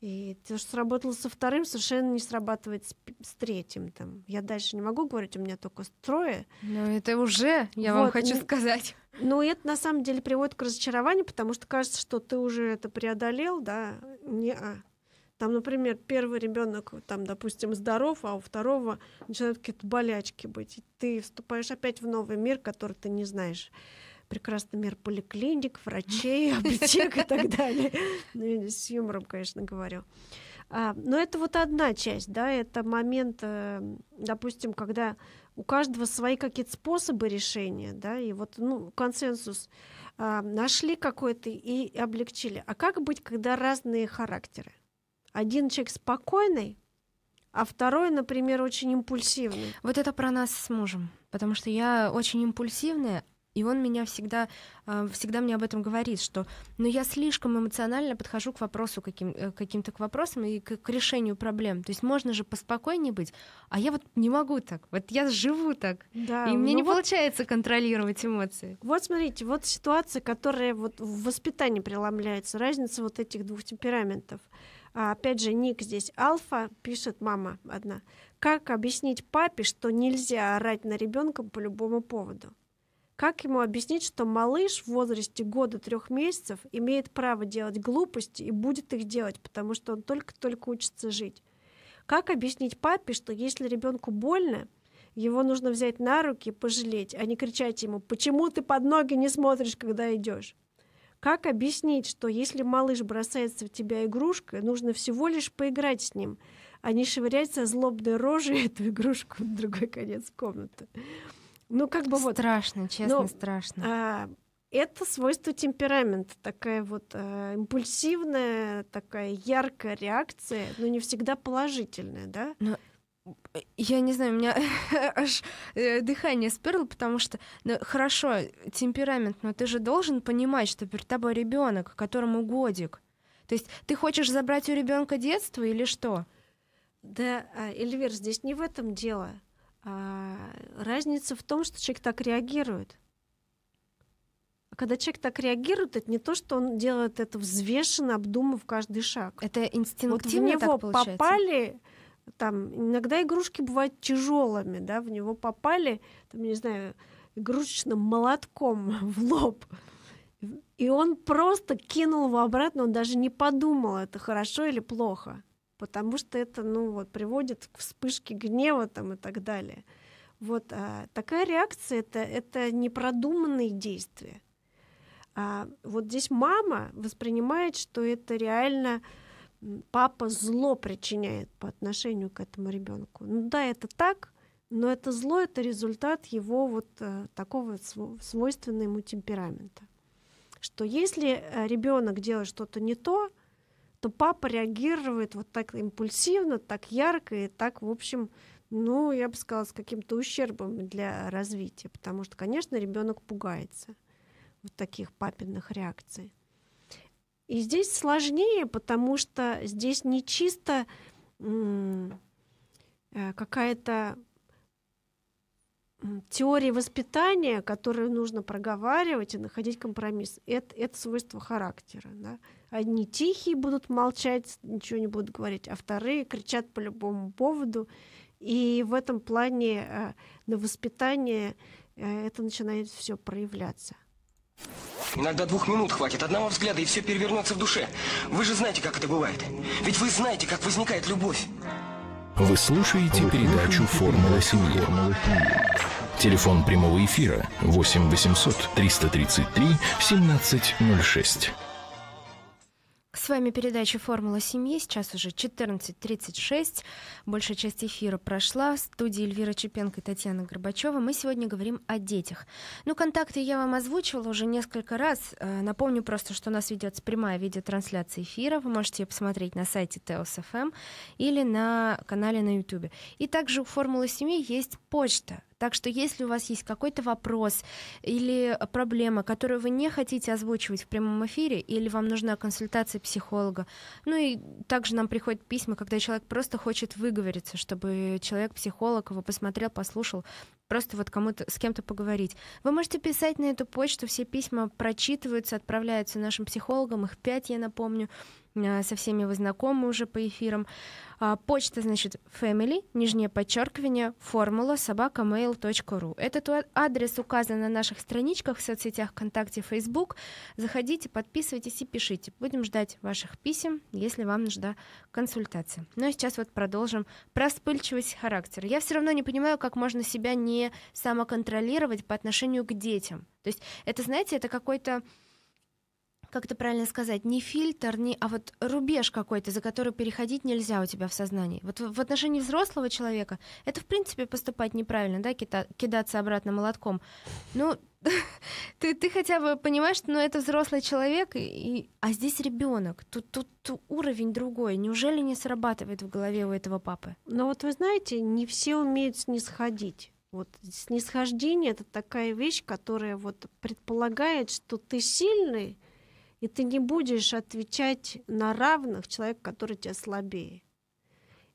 И то, что сработало со вторым, совершенно не срабатывает с, с третьим. Там. Я дальше не могу говорить, у меня только трое. Но ну, это уже, я вот, вам хочу ну, сказать. Ну это на самом деле приводит к разочарованию, потому что кажется, что ты уже это преодолел, да, не а. Там, например, первый ребенок, там, допустим, здоров, а у второго начинают какие-то болячки быть. И ты вступаешь опять в новый мир, который ты не знаешь прекрасный мир поликлиник, врачей, аптек и так далее. Ну, с юмором, конечно, говорю. А, но это вот одна часть, да, это момент, э, допустим, когда у каждого свои какие-то способы решения, да, и вот, ну, консенсус а, нашли какой-то и облегчили. А как быть, когда разные характеры? Один человек спокойный, а второй, например, очень импульсивный. Вот это про нас с мужем, потому что я очень импульсивная, и он меня всегда, а, всегда мне об этом говорит, что но ну, я слишком эмоционально подхожу к вопросу каким, э, каким-то к вопросам и к, к решению проблем. То есть можно же поспокойнее быть, а я вот не могу так. Вот я живу так. Да, и мне ну не вот... получается контролировать эмоции. Вот смотрите, вот ситуация, которая вот в воспитании преломляется, разница вот этих двух темпераментов. А, опять же, ник здесь альфа, пишет мама одна. Как объяснить папе, что нельзя орать на ребенка по любому поводу? Как ему объяснить, что малыш в возрасте года трех месяцев имеет право делать глупости и будет их делать, потому что он только-только учится жить? Как объяснить папе, что если ребенку больно, его нужно взять на руки и пожалеть, а не кричать ему, почему ты под ноги не смотришь, когда идешь? Как объяснить, что если малыш бросается в тебя игрушкой, нужно всего лишь поиграть с ним, а не швырять со злобной рожей эту игрушку в другой конец комнаты? Ну, как бы страшно, вот... Страшно, честно, ну, страшно. А, это свойство темперамента, такая вот э, импульсивная, такая яркая реакция, но не всегда положительная, да? Но ну, я не знаю, у меня аж э, дыхание сперло, потому что ну, хорошо, темперамент, но ты же должен понимать, что перед тобой ребенок, которому годик. То есть ты хочешь забрать у ребенка детство или что? Да, а, Эльвир, здесь не в этом дело. А, разница в том, что человек так реагирует. А когда человек так реагирует, это не то, что он делает это взвешенно, обдумав каждый шаг. Это инстинктивно вот в него так попали, там иногда игрушки бывают тяжелыми, да, в него попали, там, не знаю, игрушечным молотком в лоб. И он просто кинул его обратно, он даже не подумал, это хорошо или плохо потому что это ну, вот, приводит к вспышке гнева там, и так далее. Вот а, такая реакция это, — это непродуманные действия. А, вот здесь мама воспринимает, что это реально папа зло причиняет по отношению к этому ребенку. Ну да, это так, но это зло — это результат его вот а, такого свойственного ему темперамента. Что если э, ребенок делает что-то не то, то папа реагирует вот так импульсивно, так ярко и так, в общем, ну, я бы сказала, с каким-то ущербом для развития, потому что, конечно, ребенок пугается вот таких папиных реакций. И здесь сложнее, потому что здесь не чисто э, какая-то теория воспитания, которую нужно проговаривать и находить компромисс. Это, это свойство характера. Да? одни тихие будут молчать, ничего не будут говорить, а вторые кричат по любому поводу. И в этом плане э, на воспитание э, это начинает все проявляться. Иногда двух минут хватит, одного взгляда, и все перевернется в душе. Вы же знаете, как это бывает. Ведь вы знаете, как возникает любовь. Вы слушаете передачу «Формула семьи». Телефон прямого эфира 8 800 333 1706. С вами передача «Формула семьи». Сейчас уже 14.36. Большая часть эфира прошла. В студии Эльвира Чепенко и Татьяна Горбачева. Мы сегодня говорим о детях. Ну, контакты я вам озвучивала уже несколько раз. Э, напомню просто, что у нас ведется прямая видеотрансляция эфира. Вы можете ее посмотреть на сайте TEOS.FM эм или на канале на YouTube. И также у «Формулы семьи» есть почта так что если у вас есть какой-то вопрос или проблема, которую вы не хотите озвучивать в прямом эфире, или вам нужна консультация психолога, ну и также нам приходят письма, когда человек просто хочет выговориться, чтобы человек-психолог его посмотрел, послушал, просто вот кому-то с кем-то поговорить. Вы можете писать на эту почту, все письма прочитываются, отправляются нашим психологам, их пять, я напомню. Э, со всеми вы знакомы уже по эфирам. А, почта, значит, family, нижнее подчеркивание, формула собака mail.ru. Этот адрес указан на наших страничках в соцсетях ВКонтакте, Facebook. Заходите, подписывайтесь и пишите. Будем ждать ваших писем, если вам нужна консультация. Ну а сейчас вот продолжим про вспыльчивость характера. Я все равно не понимаю, как можно себя не самоконтролировать по отношению к детям. То есть это, знаете, это какой-то как это правильно сказать, не фильтр, не, а вот рубеж какой-то, за который переходить нельзя у тебя в сознании. Вот в отношении взрослого человека это, в принципе, поступать неправильно, да, кита, кидаться обратно молотком. Ну, ты, ты хотя бы понимаешь, что ну, это взрослый человек, и, и, а здесь ребенок. Тут, тут, тут уровень другой. Неужели не срабатывает в голове у этого папы? Но вот вы знаете, не все умеют снисходить. Вот снисхождение это такая вещь, которая вот предполагает, что ты сильный, и ты не будешь отвечать на равных человек, который тебя слабее.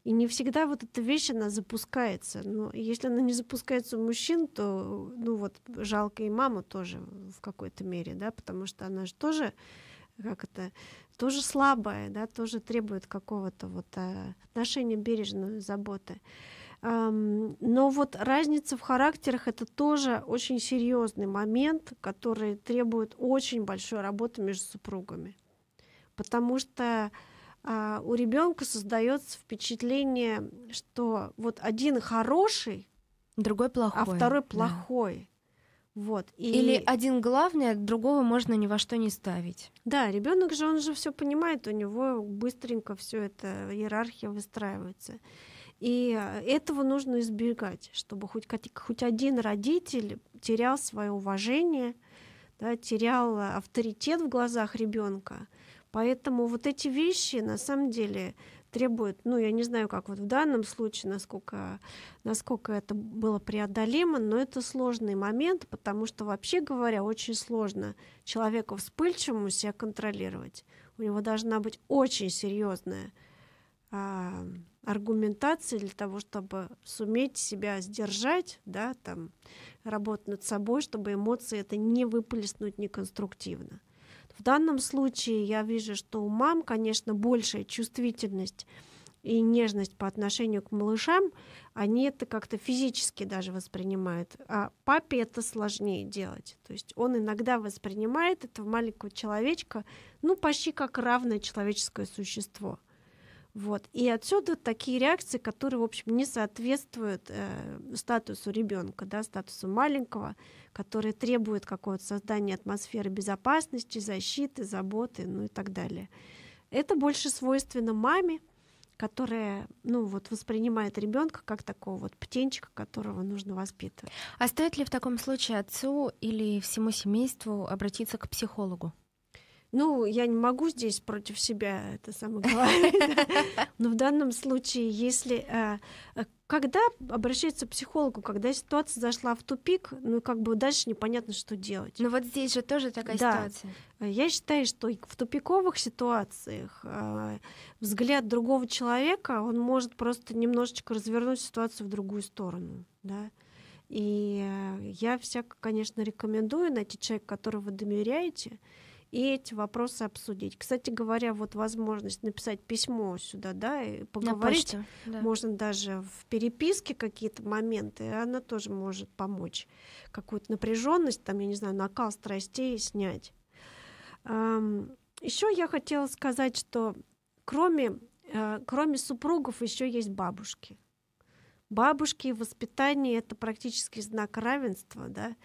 И не всегда вот эта вещь, она запускается. Но если она не запускается у мужчин, то, ну вот, жалко и маму тоже в какой-то мере, да, потому что она же тоже, как это, тоже слабая, да, тоже требует какого-то вот а, отношения бережной заботы. Но вот разница в характерах это тоже очень серьезный момент, который требует очень большой работы между супругами. Потому что а, у ребенка создается впечатление, что вот один хороший, другой а плохой, а второй плохой. Да. Вот. И... Или один главный, а другого можно ни во что не ставить. Да, ребенок же, он же все понимает, у него быстренько все это иерархия выстраивается. И а, этого нужно избегать, чтобы хоть, хоть один родитель терял свое уважение, да, терял авторитет в глазах ребенка. Поэтому вот эти вещи на самом деле требуют, ну, я не знаю, как вот в данном случае, насколько, насколько это было преодолимо, но это сложный момент, потому что, вообще говоря, очень сложно человеку вспыльчивому себя контролировать. У него должна быть очень серьезная а, аргументации для того, чтобы суметь себя сдержать, да, там, работать над собой, чтобы эмоции это не выплеснуть неконструктивно. В данном случае я вижу, что у мам, конечно, большая чувствительность и нежность по отношению к малышам, они это как-то физически даже воспринимают. А папе это сложнее делать. То есть он иногда воспринимает этого маленького человечка, ну, почти как равное человеческое существо – вот. И отсюда такие реакции, которые, в общем, не соответствуют э, статусу ребенка, да, статусу маленького, который требует какого-то создания атмосферы безопасности, защиты, заботы, ну и так далее. Это больше свойственно маме, которая, ну вот, воспринимает ребенка как такого вот птенчика, которого нужно воспитывать. А стоит ли в таком случае отцу или всему семейству обратиться к психологу? Ну, я не могу здесь против себя это самое говорить. Но в данном случае, если э, э, когда обращается к психологу, когда ситуация зашла в тупик, ну как бы дальше непонятно, что делать. Но вот здесь же тоже такая да. ситуация. Э, я считаю, что в тупиковых ситуациях э, взгляд другого человека, он может просто немножечко развернуть ситуацию в другую сторону, да. И я всяко, конечно, рекомендую найти человека, которого вы доверяете, и эти вопросы обсудить. Кстати говоря, вот возможность написать письмо сюда, да, и поговорить, да. можно даже в переписке какие-то моменты, она тоже может помочь какую-то напряженность, там, я не знаю, накал страстей снять. Еще я хотела сказать, что кроме, э, кроме супругов еще есть бабушки. Бабушки и воспитание это практически знак равенства, да.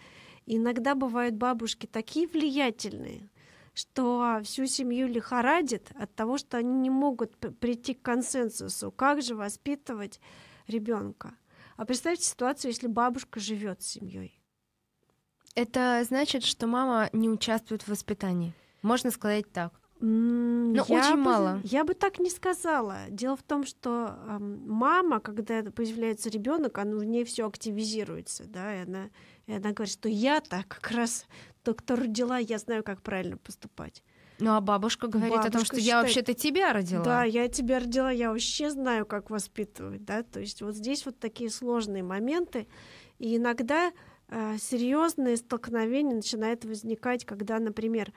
иногда бывают бабушки такие влиятельные, что всю семью лихорадит от того, что они не могут прийти к консенсусу, как же воспитывать ребенка. А представьте ситуацию, если бабушка живет с семьей. Это значит, что мама не участвует в воспитании. Можно сказать так. Но ну, я очень бы, мало. Я бы так не сказала. Дело в том, что э, мама, когда появляется ребенок, она в ней все активизируется, да, и она и она говорит, что я так как раз, доктор родила, я знаю, как правильно поступать. Ну а бабушка говорит бабушка о том, что считает, я вообще-то тебя родила. Да, я тебя родила, я вообще знаю, как воспитывать, да. То есть вот здесь вот такие сложные моменты, и иногда э, серьезные столкновения начинают возникать, когда, например,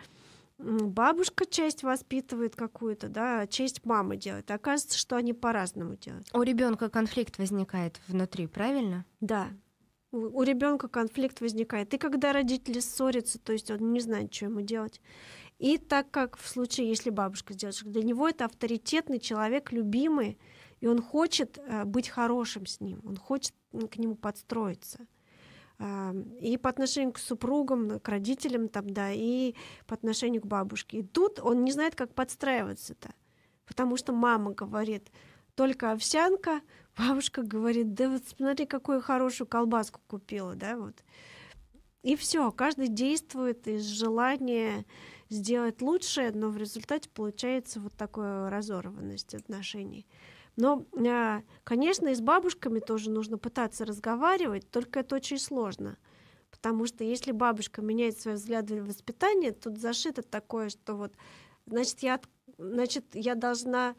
бабушка часть воспитывает какую-то, да, а часть мама делает. Оказывается, что они по-разному делают. У ребенка конфликт возникает внутри, правильно? Да, у, ребенка конфликт возникает. И когда родители ссорятся, то есть он не знает, что ему делать. И так как в случае, если бабушка с дедушкой, для него это авторитетный человек, любимый, и он хочет э, быть хорошим с ним, он хочет ну, к нему подстроиться. А, и по отношению к супругам, к родителям, там, да, и по отношению к бабушке. И тут он не знает, как подстраиваться-то. Потому что мама говорит, только овсянка, Бабушка говорит, да вот смотри, какую хорошую колбаску купила, да, вот. И все, каждый действует из желания сделать лучше, но в результате получается вот такая разорванность отношений. Но, а, конечно, и с бабушками тоже нужно пытаться разговаривать, только это очень сложно. Потому что если бабушка меняет свои взгляды в воспитание, тут зашито такое, что вот, значит, я, значит, я должна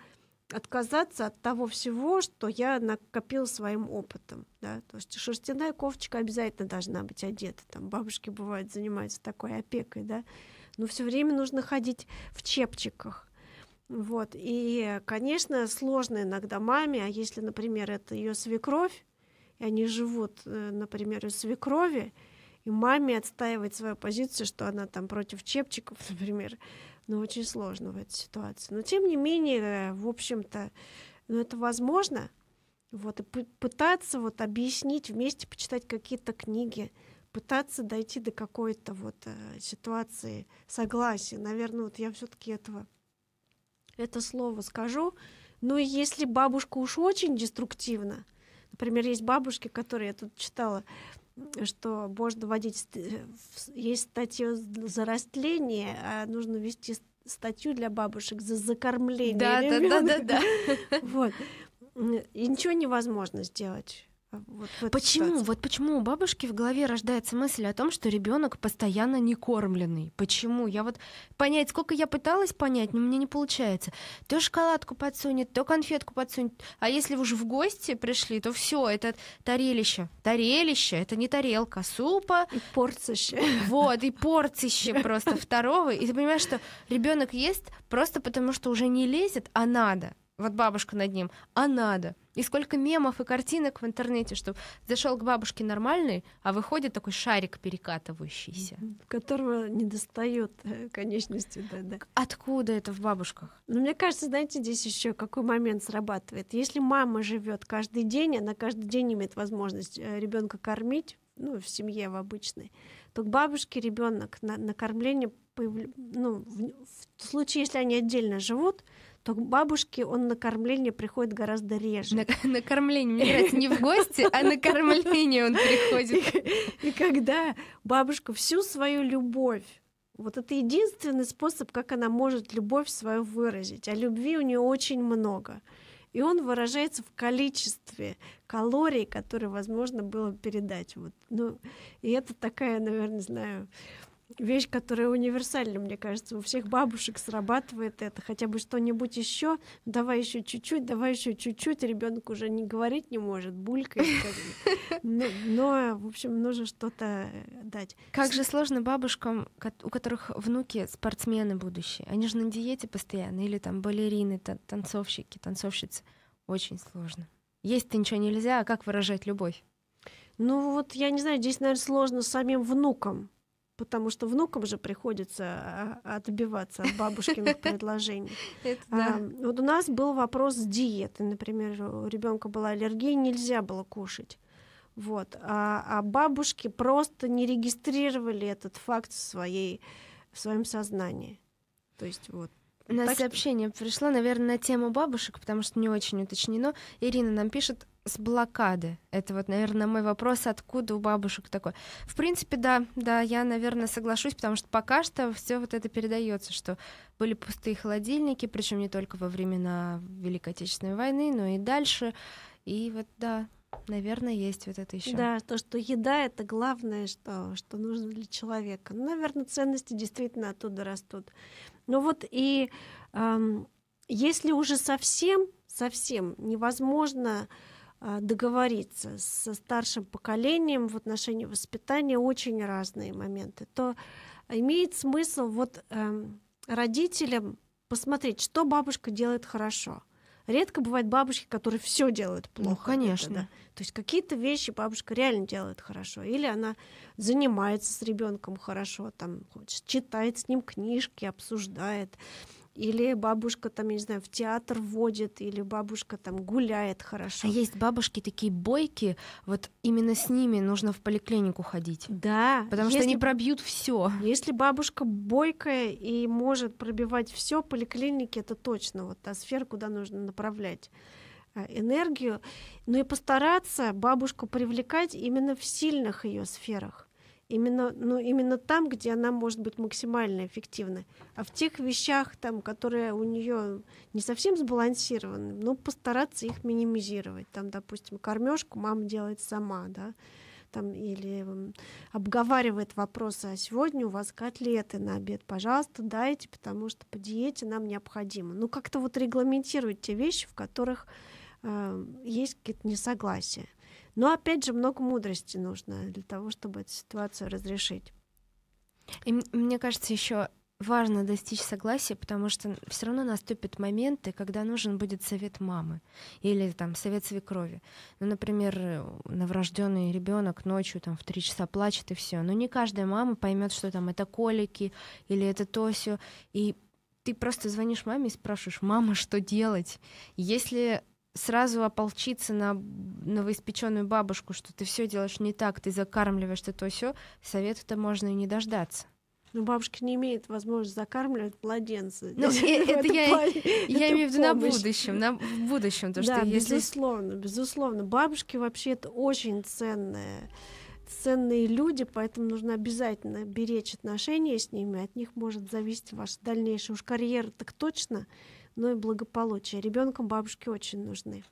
отказаться от того всего, что я накопил своим опытом. Да? То есть шерстяная кофточка обязательно должна быть одета. Там бабушки бывают занимаются такой опекой, да. Но все время нужно ходить в чепчиках. Вот. И, конечно, сложно иногда маме, а если, например, это ее свекровь, и они живут, э, например, у свекрови, и маме отстаивать свою позицию, что она там против чепчиков, например, но ну, очень сложно в этой ситуации. Но тем не менее, в общем-то, ну, это возможно. Вот, и пытаться вот объяснить, вместе почитать какие-то книги, пытаться дойти до какой-то вот э, ситуации согласия. Наверное, вот я все-таки этого это слово скажу. но ну, если бабушка уж очень деструктивна, например, есть бабушки, которые я тут читала, что можно вводить, э, есть статью за растление, а нужно вести статью для бабушек за закормление. Да, ребенка. да, да, да, да. Вот. И ничего невозможно сделать. А, вот, почему? Ситуации. Вот почему у бабушки в голове рождается мысль о том, что ребенок постоянно не кормленный? Почему? Я вот понять, сколько я пыталась понять, но мне не получается. То шоколадку подсунет, то конфетку подсунет. А если уже в гости пришли, то все, это тарелище. Тарелище, это не тарелка а супа. И порцище. Вот, и порцище просто второго. И ты понимаешь, что ребенок ест просто потому, что уже не лезет, а надо вот бабушка над ним, а надо. И сколько мемов и картинок в интернете, что зашел к бабушке нормальный, а выходит такой шарик перекатывающийся. Которого не достает э, конечности. Да, да. Откуда это в бабушках? Ну, мне кажется, знаете, здесь еще какой момент срабатывает. Если мама живет каждый день, она каждый день имеет возможность э, ребенка кормить, ну, в семье в обычной, то к бабушке ребенок на, на кормление, ну, в, в случае, если они отдельно живут, то к бабушке он на кормление приходит гораздо реже. На, на кормление, мне нравится, не в гости, а на кормление он приходит. И, и когда бабушка всю свою любовь вот это единственный способ, как она может любовь свою выразить. А любви у нее очень много. И он выражается в количестве калорий, которые возможно было передать. Вот. Ну, и это такая, наверное, знаю, вещь, которая универсальна, мне кажется. У всех бабушек срабатывает это. Хотя бы что-нибудь еще, ну, давай еще чуть-чуть, давай еще чуть-чуть. Ребенок уже не говорить не может, булькает. Но, ну, но, в общем, нужно что-то э, дать. Как же сложно бабушкам, у которых внуки спортсмены будущие. Они же на диете постоянно, или там балерины, танцовщики, танцовщицы. Очень сложно. Есть-то ничего нельзя, а как выражать любовь? Ну вот, я не знаю, здесь, наверное, сложно с самим внуком, потому что внукам же приходится а, отбиваться от бабушкиных предложений. А, вот у нас был вопрос с диеты. Например, у ребенка была аллергия, нельзя было кушать. Вот. А, а бабушки просто не регистрировали этот факт в, своей, в своем сознании. То есть вот у нас так сообщение что... пришло, наверное, на тему бабушек, потому что не очень уточнено. Ирина нам пишет, с блокады? Это вот, наверное, мой вопрос, откуда у бабушек такой. В принципе, да, да, я, наверное, соглашусь, потому что пока что все вот это передается, что были пустые холодильники, причем не только во времена Великой Отечественной войны, но и дальше. И вот, да, наверное, есть вот это еще. Да, то, что еда — это главное, что, что нужно для человека. Ну, наверное, ценности действительно оттуда растут. Ну вот и эм, если уже совсем, совсем невозможно а, договориться со старшим поколением в отношении воспитания очень разные моменты, то имеет смысл вот э, родителям посмотреть, что бабушка делает хорошо. Редко бывают бабушки, которые все делают ну, плохо. Ну, конечно. Это, да. То есть какие-то вещи бабушка реально делает хорошо. Или она занимается с ребенком хорошо, там, читает с ним книжки, обсуждает или бабушка там, я не знаю, в театр водит, или бабушка там гуляет хорошо. А есть бабушки такие бойки, вот именно с ними нужно в поликлинику ходить. Да. Потому если, что они пробьют все. Если бабушка бойкая и может пробивать все, поликлиники это точно вот та сфера, куда нужно направлять а, энергию. Ну и постараться бабушку привлекать именно в сильных ее сферах именно, ну, именно там, где она может быть максимально эффективна. А в тех вещах, там, которые у нее не совсем сбалансированы, ну, постараться их минимизировать. Там, допустим, кормежку мама делает сама, да, там, или обговаривает вопросы, а сегодня у вас котлеты на обед, пожалуйста, дайте, потому что по диете нам необходимо. Ну, как-то вот регламентировать те вещи, в которых э, есть какие-то несогласия. Но опять же, много мудрости нужно для того, чтобы эту ситуацию разрешить. И мне кажется, еще важно достичь согласия, потому что все равно наступят моменты, когда нужен будет совет мамы или там совет свекрови. Ну, например, э, новорожденный ребенок ночью там в три часа плачет и все. Но не каждая мама поймет, что там это колики или это то все. И ты просто звонишь маме и спрашиваешь, мама, что делать? Если сразу ополчиться на новоиспеченную бабушку, что ты все делаешь не так, ты закармливаешь, это то все, совету-то можно и не дождаться. Но ну, бабушка не имеет возможности закармливать младенца. Ну, это я, я имею в виду на будущем, на будущем. То, да, что безусловно, безусловно. Бабушки вообще это очень ценное ценные люди, поэтому нужно обязательно беречь отношения с ними, от них может зависеть ваша дальнейшая уж карьера, так точно но и благополучие. Ребенком бабушки очень нужны.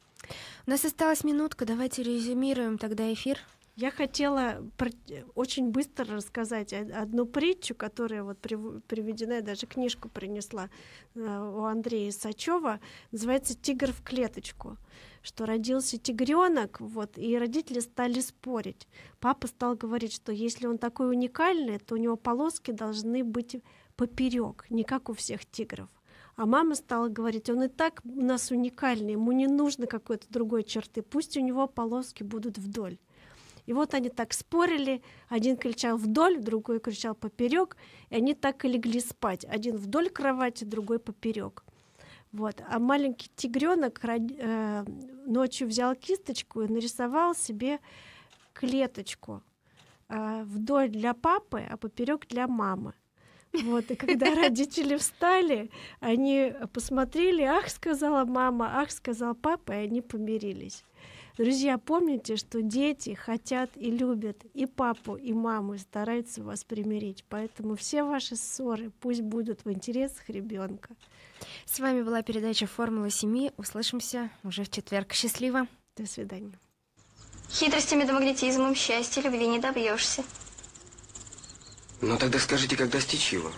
У нас осталась минутка, давайте резюмируем тогда эфир. Я хотела очень быстро рассказать одну притчу, которая вот приведена, я даже книжку принесла э, у Андрея Сачева. Называется «Тигр в клеточку» что родился тигренок, вот, и родители стали спорить. Папа стал говорить, что если он такой уникальный, то у него полоски должны быть поперек, не как у всех тигров. А мама стала говорить, он и так у нас уникальный, ему не нужно какой-то другой черты, пусть у него полоски будут вдоль. И вот они так спорили, один кричал вдоль, другой кричал поперек, и они так и легли спать. Один вдоль кровати, другой поперек. Вот. А маленький тигренок э, ночью взял кисточку и нарисовал себе клеточку э, вдоль для папы, а поперек для мамы. Вот, и когда родители встали, они посмотрели, ах, сказала мама, ах, сказал папа, и они помирились. Друзья, помните, что дети хотят и любят и папу, и маму, и стараются вас примирить. Поэтому все ваши ссоры пусть будут в интересах ребенка. С вами была передача «Формула семьи». Услышимся уже в четверг. Счастливо. До свидания. Хитростями да магнетизмом счастья любви не добьешься. Но ну, тогда скажите, как достичь его?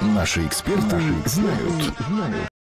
Наши эксперты, Наши эксперты знают. знают.